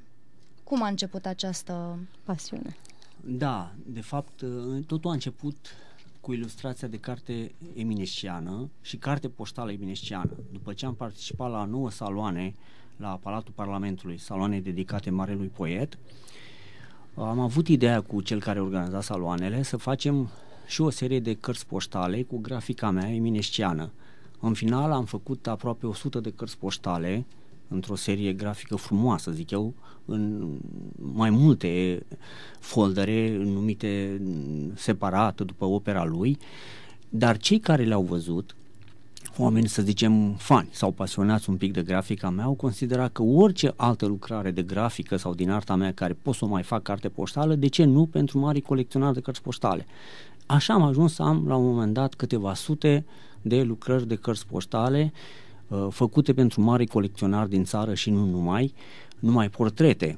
cum a început această pasiune? Da, de fapt, ă, totul a început cu ilustrația de carte eminesciană și carte poștală eminesciană. După ce am participat la nouă saloane la Palatul Parlamentului, saloane dedicate Marelui Poet, am avut ideea cu cel care organiza saloanele să facem și o serie de cărți poștale cu grafica mea eminesciană. În final am făcut aproape 100 de cărți poștale într-o serie grafică frumoasă, zic eu, în mai multe foldere numite separat după opera lui, dar cei care le-au văzut, oameni, să zicem, fani sau pasionați un pic de grafica mea, au considerat că orice altă lucrare de grafică sau din arta mea care pot să o mai fac carte poștală, de ce nu pentru mari colecționari de cărți poștale? Așa am ajuns să am la un moment dat câteva sute de lucrări de cărți poștale uh, Uh, făcute pentru mari colecționari din țară și nu numai, numai portrete.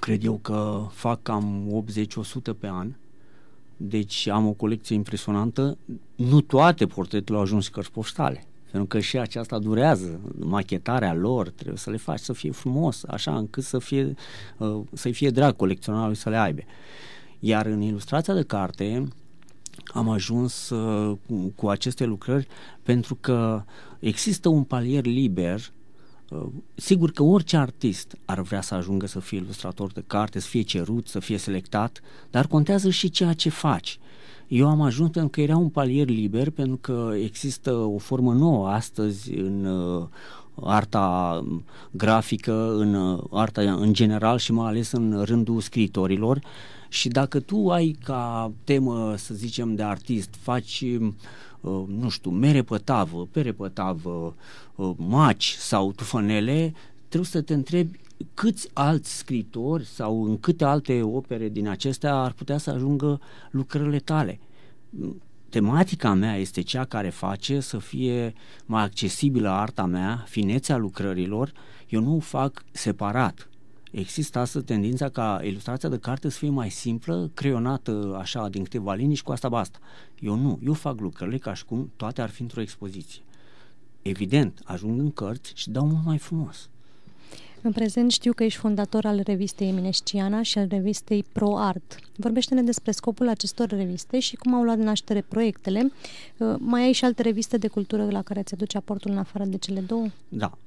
Cred eu că fac cam 80-100 pe an, deci am o colecție impresionantă. Nu toate portretele au ajuns cărți poștale, pentru că și aceasta durează, machetarea lor, trebuie să le faci să fie frumos, așa încât să fie, uh, să fie drag colecționarului să le aibă. Iar în ilustrația de carte am ajuns uh, cu aceste lucrări pentru că există un palier liber uh, Sigur că orice artist ar vrea să ajungă să fie ilustrator de carte, să fie cerut, să fie selectat, dar contează și ceea ce faci. Eu am ajuns pentru că era un palier liber, pentru că există o formă nouă astăzi în uh, arta um, grafică, în uh, arta în general și mai ales în rândul scritorilor. Și dacă tu ai ca temă, să zicem, de artist, faci um, Uh, nu știu, mere pe tavă, pere pe tavă, uh, maci sau tufănele, trebuie să te întrebi câți alți scritori sau în câte alte opere din acestea ar putea să ajungă lucrările tale. Tematica mea este cea care face să fie mai accesibilă arta mea, finețea lucrărilor. Eu nu o fac separat. Există astăzi tendința ca ilustrația de carte să fie mai simplă, creionată așa din câteva linii și cu asta basta. Eu nu, eu fac lucrările ca și cum toate ar fi într-o expoziție. Evident, ajung în cărți și dau mult mai frumos. În prezent știu că ești fondator al revistei Eminesciana și al revistei Pro Art. Vorbește-ne despre scopul acestor reviste și cum au luat naștere proiectele. Uh, mai ai și alte reviste de cultură la care ți-aduce aportul în afară de cele două? Da.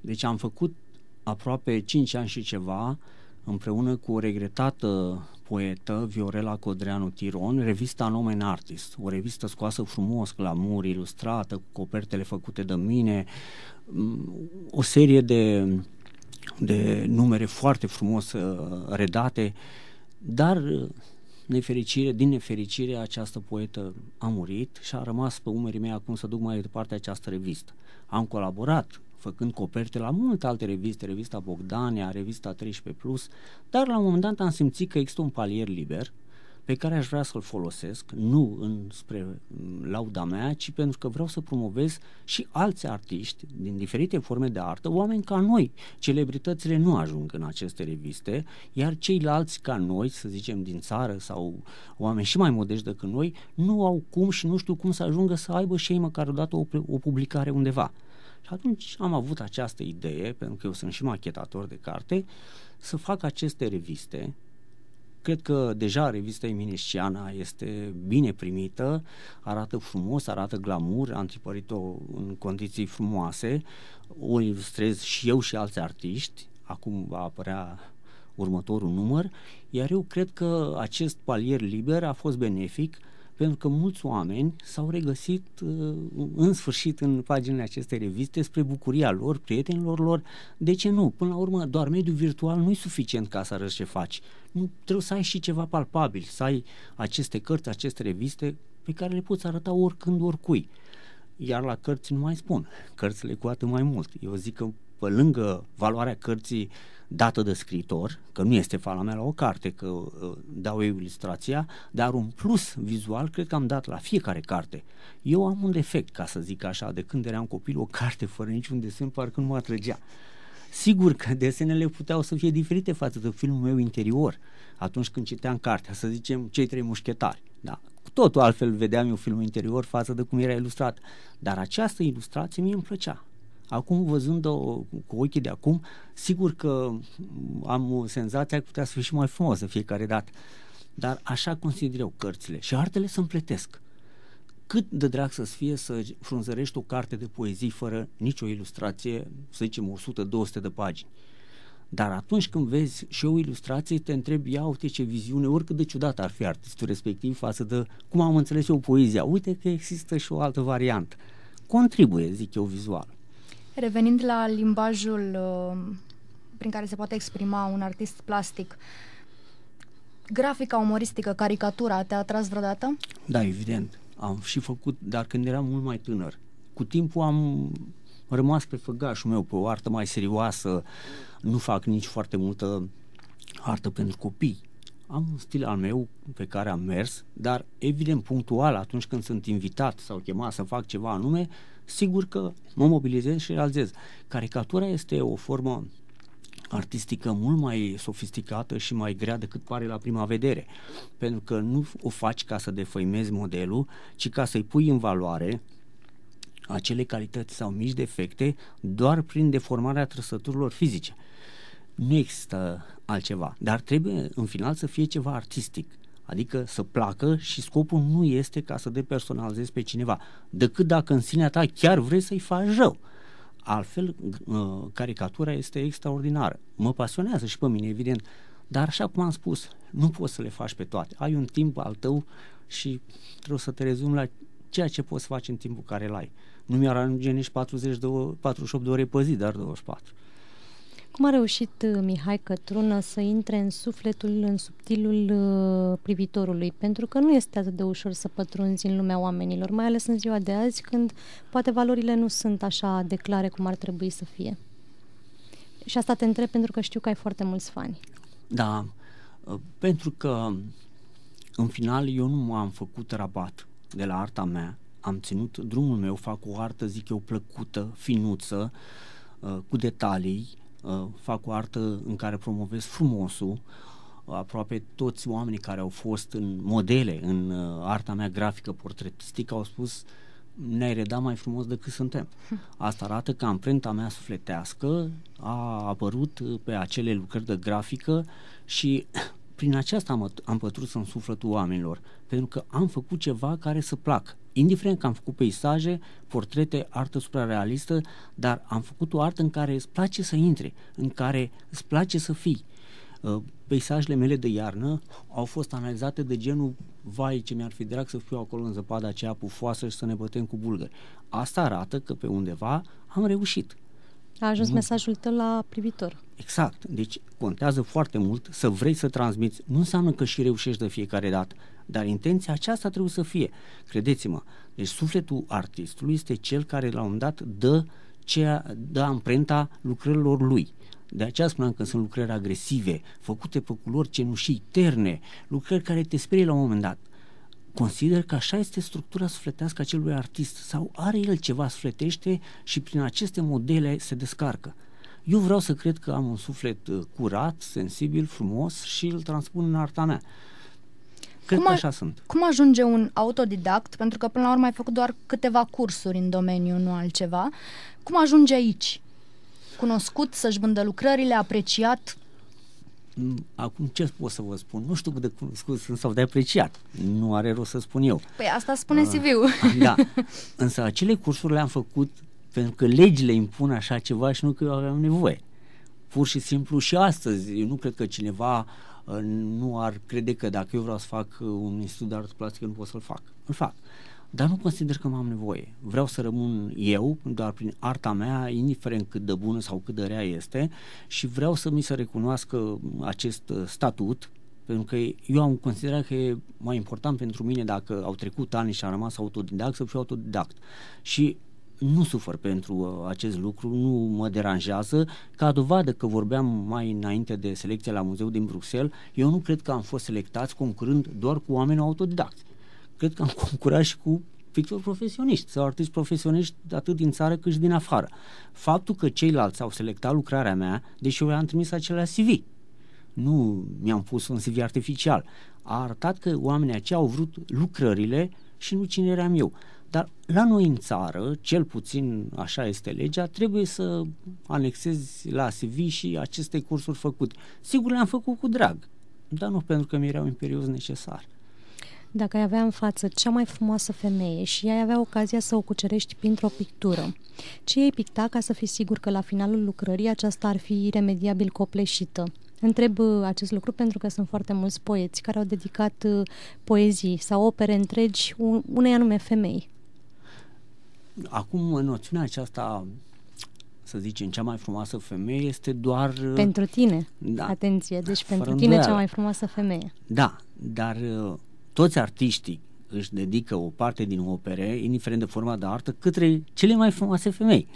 Deci am făcut aproape 5 ani și ceva împreună cu o regretată poetă Viorela Codreanu Tiron, revista Nomen Artist, o revistă scoasă frumos, glamour, ilustrată, cu copertele făcute de mine, mm, o serie de, de numere foarte frumos uh, redate, dar uh, nefericire, din nefericire această poetă a murit și a rămas pe umerii mei acum să duc mai departe această revistă. Am colaborat făcând coperte la multe alte reviste, revista Bogdania, revista 13 Plus, dar la un moment dat am simțit că există un palier liber pe care aș vrea să-l folosesc, nu în spre mm, lauda mea, ci pentru că vreau să promovez și alți artiști din diferite forme de artă, oameni ca noi. Celebritățile nu ajung în aceste reviste, iar ceilalți ca noi, să zicem din țară sau oameni și mai modești decât noi, nu au cum și nu știu cum să ajungă să aibă și ei măcar odată o, o publicare undeva. Și atunci am avut această idee, pentru că eu sunt și machetator de carte, să fac aceste reviste. Cred că deja revista Eminesciana este bine primită, arată frumos, arată glamur, am tipărit-o în condiții frumoase, o ilustrez și eu și alți artiști, acum va apărea următorul număr, iar eu cred că acest palier liber a fost benefic pentru că mulți oameni s-au regăsit uh, în sfârșit în paginile acestei reviste spre bucuria lor, prietenilor lor. De ce nu? Până la urmă, doar mediul virtual nu e suficient ca să arăți ce faci. Nu, trebuie să ai și ceva palpabil, să ai aceste cărți, aceste reviste pe care le poți arăta oricând, oricui. Iar la cărți nu mai spun, cărțile cu atât mai mult. Eu zic că pe lângă valoarea cărții dată de scritor, că nu este fala mea la o carte, că uh, dau eu ilustrația, dar un plus vizual cred că am dat la fiecare carte. Eu am un defect, ca să zic așa, de când eram copil, o carte fără niciun desen parcă nu mă atrăgea. Sigur că desenele puteau să fie diferite față de filmul meu interior atunci când citeam cartea, să zicem Cei trei mușchetari. Da, cu totul altfel vedeam eu filmul interior față de cum era ilustrat. Dar această ilustrație mie îmi plăcea. Acum, văzând-o cu ochii de acum, sigur că am senzația că putea să fie și mai frumoasă fiecare dată. Dar așa consider eu cărțile. Și artele să împletesc. Cât de drag să-ți fie să frunzărești o carte de poezii fără nicio ilustrație, să zicem 100-200 de pagini. Dar atunci când vezi și o ilustrație, te întrebi, ia uite ce viziune, oricât de ciudat ar fi artistul respectiv față de cum am înțeles eu poezia. Uite că există și o altă variantă. Contribuie, zic eu, vizual. Revenind la limbajul uh, prin care se poate exprima un artist plastic, grafica umoristică, caricatura, te-a atras vreodată? Da, evident. Am și făcut, dar când eram mult mai tânăr. Cu timpul am rămas pe făgașul meu, pe o artă mai serioasă. Nu fac nici foarte multă artă pentru copii am un stil al meu pe care am mers, dar evident punctual atunci când sunt invitat sau chemat să fac ceva anume, sigur că mă mobilizez și realizez. Caricatura este o formă artistică mult mai sofisticată și mai grea decât pare la prima vedere, pentru că nu o faci ca să defăimezi modelul, ci ca să-i pui în valoare acele calități sau mici defecte doar prin deformarea trăsăturilor fizice nu există altceva, dar trebuie în final să fie ceva artistic, adică să placă și scopul nu este ca să depersonalizezi pe cineva, decât dacă în sinea ta chiar vrei să-i faci rău. Altfel, uh, caricatura este extraordinară. Mă pasionează și pe mine, evident, dar așa cum am spus, nu poți să le faci pe toate. Ai un timp al tău și trebuie să te rezumi la ceea ce poți face în timpul care l-ai. Nu mi-ar ajunge nici 40 de, 48 de ore pe zi, dar 24. Cum a reușit uh, Mihai Cătrună să intre în sufletul, în subtilul uh, privitorului? Pentru că nu este atât de ușor să pătrunzi în lumea oamenilor, mai ales în ziua de azi, când poate valorile nu sunt așa de clare cum ar trebui să fie. Și asta te întreb pentru că știu că ai foarte mulți fani. Da, uh, pentru că în final eu nu m-am făcut rabat de la arta mea, am ținut drumul meu, fac o artă, zic eu, plăcută, finuță, cu detalii, uh, fac o artă în care promovez frumosul, aproape toți oamenii care au fost în modele, în uh, arta mea grafică portretistică, au spus ne-ai redat mai frumos decât suntem. [LAUGHS] Asta arată că amprenta mea sufletească a apărut pe acele lucrări de grafică și prin aceasta am, am pătruns în sufletul oamenilor, pentru că am făcut ceva care să plac. Indiferent că am făcut peisaje, portrete, artă suprarealistă, dar am făcut o artă în care îți place să intri, în care îți place să fii. Uh, peisajele mele de iarnă au fost analizate de genul vai ce mi-ar fi drag să fiu acolo în zăpada aceea pufoasă și să ne bătem cu bulgări. Asta arată că pe undeva am reușit. A ajuns mesajul tău la privitor. Exact. Deci contează foarte mult să vrei să transmiți. Nu înseamnă că și reușești de fiecare dată, dar intenția aceasta trebuie să fie. Credeți-mă, deci sufletul artistului este cel care la un moment dat dă, ceea, dă amprenta lucrărilor lui. De aceea spuneam că sunt lucrări agresive, făcute pe culori cenușii, terne, lucrări care te sperie la un moment dat. Consider că așa este structura sufletească a acelui artist sau are el ceva sufletește și prin aceste modele se descarcă. Eu vreau să cred că am un suflet uh, curat, sensibil, frumos și îl transpun în arta mea. Cred cum a, că așa sunt. Cum ajunge un autodidact, pentru că până la urmă ai făcut doar câteva cursuri în domeniu, nu altceva, cum ajunge aici? Cunoscut, să-și vândă lucrările, apreciat? Mm, acum ce pot să vă spun? Nu știu cât de cunoscut sunt sau de apreciat. Nu are rost să spun eu. Păi asta spune ah. CV-ul. [LAUGHS] da. [LAUGHS] Însă acele cursuri le-am făcut pentru că legile impun așa ceva și nu că avem nevoie. Pur și simplu și astăzi, eu nu cred că cineva uh, nu ar crede că dacă eu vreau să fac uh, un institut de artă plastică, nu pot să-l fac. Îl fac. Dar nu consider că am nevoie. Vreau să rămân eu, doar prin arta mea, indiferent cât de bună sau cât de rea este, și vreau să mi se recunoască acest uh, statut, pentru că eu am considerat că e mai important pentru mine dacă au trecut ani și am rămas autodidact, să fiu autodidact. Și nu sufăr pentru uh, acest lucru, nu mă deranjează. Ca dovadă că vorbeam mai înainte de selecția la muzeu din Bruxelles, eu nu cred că am fost selectați concurând doar cu oameni autodidact. Cred că am [LAUGHS] concurat și cu pictori profesioniști sau artiști profesioniști atât din țară cât și din afară. Faptul că ceilalți au selectat lucrarea mea, deși eu i-am trimis acelea CV, nu mi-am pus un CV artificial, a arătat că oamenii aceia au vrut lucrările și nu cine eram eu. Dar la noi în țară, cel puțin așa este legea, trebuie să anexezi la CV și aceste cursuri făcute. Sigur, le-am făcut cu drag, dar nu pentru că mi erau imperios necesar. Dacă ai avea în față cea mai frumoasă femeie și ai avea ocazia să o cucerești printr-o pictură, ce ai picta ca să fii sigur că la finalul lucrării aceasta ar fi iremediabil copleșită? Întreb uh, acest lucru pentru că sunt foarte mulți poeți care au dedicat uh, poezii sau opere întregi unei anume femei acum noțiunea aceasta să zicem, cea mai frumoasă femeie este doar... Uh, pentru tine, da, atenție, deci pentru tine cea mai frumoasă femeie. Da, dar uh, toți artiștii își dedică o parte din opere, indiferent de forma de artă, către cele mai frumoase femei.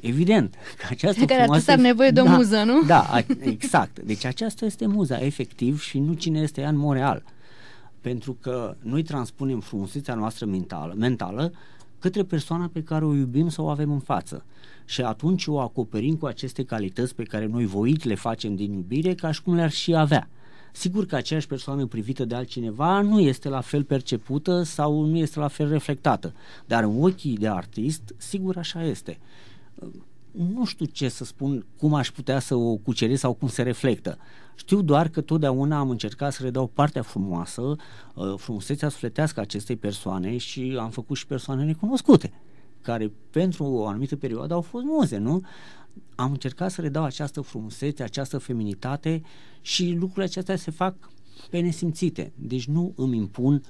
Evident [LAUGHS] că această Care frumoasă... ar nevoie de o da, muză, nu? Da, a, exact. Deci aceasta este muza, efectiv, și nu cine este ea în Montreal. Pentru că noi transpunem frumusețea noastră mentală, mentală uh, către persoana pe care o iubim sau o avem în față. Și atunci o acoperim cu aceste calități pe care noi voit le facem din iubire ca și cum le-ar și avea. Sigur că aceeași persoană privită de altcineva nu este la fel percepută sau nu este la fel reflectată, dar în ochii de artist, sigur așa este. Nu știu ce să spun, cum aș putea să o cuceri sau cum se reflectă, știu doar că totdeauna am încercat să redau partea frumoasă, uh, frumusețea sufletească acestei persoane și am făcut și persoane necunoscute, care pentru o anumită perioadă au fost muze, nu? Am încercat să redau această frumusețe, această feminitate și lucrurile acestea se fac pe nesimțite. Deci nu îmi impun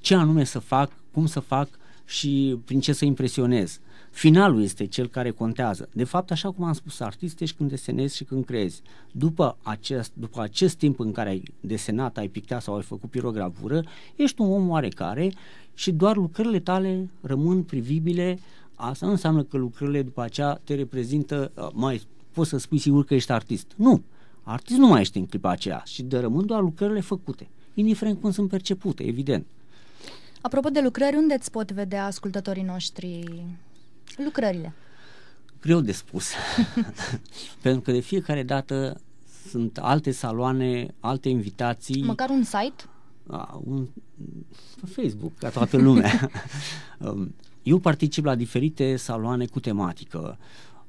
ce anume să fac, cum să fac, și prin ce să impresionez. Finalul este cel care contează. De fapt, așa cum am spus, artiste și când desenezi și când creezi. După acest, după acest timp în care ai desenat, ai pictat sau ai făcut pirogravură, ești un om oarecare și doar lucrările tale rămân privibile. Asta nu înseamnă că lucrările după aceea te reprezintă, mai poți să spui sigur că ești artist. Nu! Artist nu mai ești în clipa aceea și de rămân doar lucrările făcute, indiferent cum sunt percepute, evident. Apropo de lucrări, unde îți pot vedea ascultătorii noștri lucrările? Greu de spus, [LAUGHS] pentru că de fiecare dată sunt alte saloane, alte invitații. Măcar un site? A, un, pe Facebook, ca toată lumea. [LAUGHS] Um, eu particip la diferite saloane cu tematică. Uh,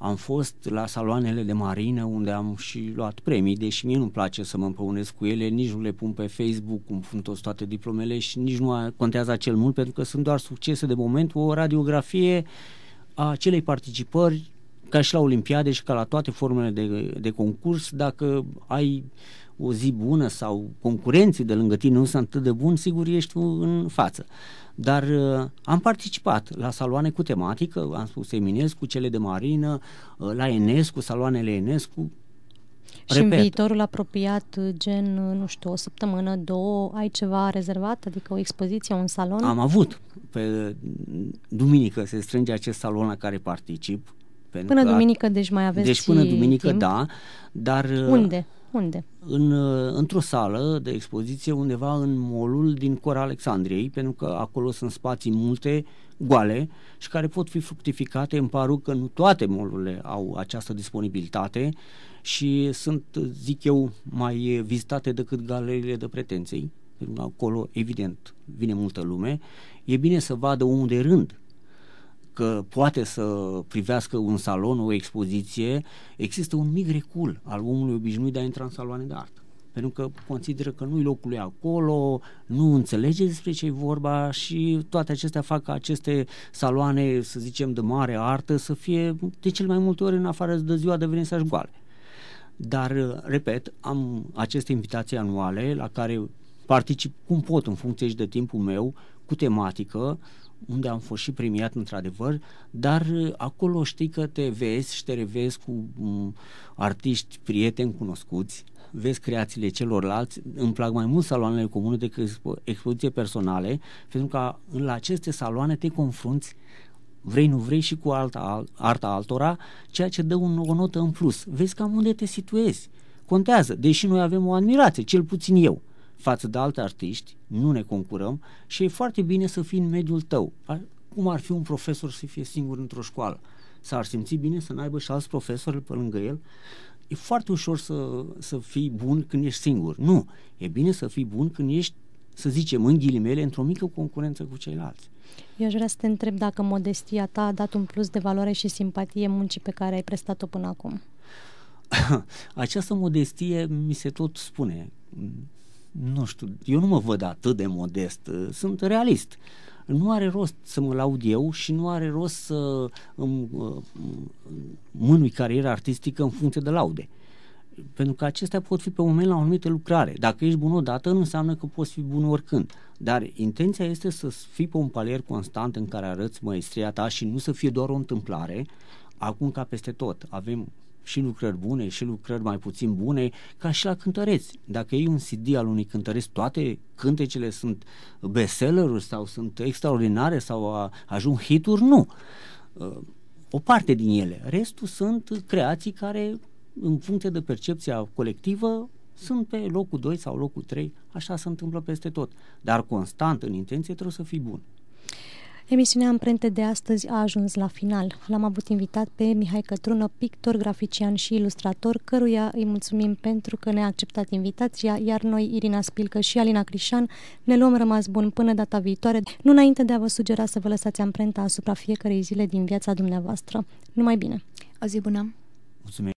am fost la saloanele de marină unde am și luat premii, deși mie nu-mi place să mă împăunesc cu ele, nici nu le pun pe Facebook, cum pun toți toate diplomele și nici nu contează cel mult, pentru că sunt doar succese de moment, o radiografie a acelei participări ca și la Olimpiade și ca la toate formele de, de concurs, dacă ai uh, o zi bună sau concurenții de lângă tine nu sunt atât de buni, sigur ești în față. Dar uh, am participat la saloane cu tematică, am spus Eminescu, cele de marină, uh, la Enescu, saloanele Enescu, și Repet. în viitorul apropiat, uh, gen, uh, nu știu, o săptămână, două, ai ceva rezervat? Adică o expoziție, un salon? Am avut. Pe uh, duminică se strânge acest salon la care particip. Până că, duminică, deci mai aveți Deci până duminică, timp? da. Dar... Unde? Uh, unde? În, uh, într-o sală de expoziție undeva în molul din Cora Alexandriei, pentru că acolo sunt spații multe, goale și care pot fi fructificate. Îmi paru că nu toate molurile au această disponibilitate și sunt, zic eu, mai vizitate decât galeriile de pretenții. Acolo, evident, vine multă lume. E bine să vadă omul de rând că poate să privească un salon, o expoziție, există un mic recul al omului obișnuit de a intra în saloane de artă pentru că consideră că nu-i locul lui acolo, nu înțelege despre ce e vorba și toate acestea fac ca aceste saloane, să zicem, de mare artă să fie de cel mai multe ori în afară de ziua de venisaj goale. Dar, repet, am aceste invitații anuale la care particip cum pot în funcție și de timpul meu, cu tematică, unde am fost și premiat într-adevăr, dar uh, acolo știi că te vezi și te revezi cu um, artiști, prieteni cunoscuți, vezi creațiile celorlalți, îmi plac mai mult saloanele comune decât expo- expoziție personale, pentru că la aceste saloane te confrunți vrei, nu vrei și cu alta, al, arta altora, ceea ce dă un, o notă în plus. Vezi cam unde te situezi. Contează, deși noi avem o admirație, cel puțin eu față de alte artiști, nu ne concurăm și e foarte bine să fii în mediul tău. Cum ar fi un profesor să fie singur într-o școală? S-ar simți bine să n-aibă și alți profesori pe lângă el? E foarte ușor să, să fii bun când ești singur. Nu, e bine să fii bun când ești, să zicem, în ghilimele, într-o mică concurență cu ceilalți. Eu aș vrea să te întreb dacă modestia ta a dat un plus de valoare și simpatie muncii pe care ai prestat-o până acum. [LAUGHS] Această modestie mi se tot spune nu știu, eu nu mă văd atât de modest, uh, sunt realist. Nu are rost să mă laud eu și nu are rost să îmi uh, mânui cariera artistică în funcție de laude. Pentru că acestea pot fi pe moment la o anumită lucrare. Dacă ești bun odată, nu înseamnă că poți fi bun oricând. Dar intenția este să fii pe un palier constant în care arăți maestria ta și nu să fie doar o întâmplare, acum ca peste tot. Avem și lucrări bune și lucrări mai puțin bune, ca și la cântăreți. Dacă e un CD al unui cântăreț, toate cântecele sunt bestseller sau sunt extraordinare sau ajung hituri, nu. O parte din ele. Restul sunt creații care, în funcție de percepția colectivă, sunt pe locul 2 sau locul 3, așa se întâmplă peste tot. Dar constant, în intenție, trebuie să fii bun. Emisiunea Amprente de astăzi a ajuns la final. L-am avut invitat pe Mihai Cătrună, pictor, grafician și ilustrator, căruia îi mulțumim pentru că ne-a acceptat invitația, iar noi, Irina Spilcă și Alina Crișan, ne luăm rămas bun până data viitoare, nu înainte de a vă sugera să vă lăsați amprenta asupra fiecarei zile din viața dumneavoastră. Numai bine! O zi bună! Mulțumim!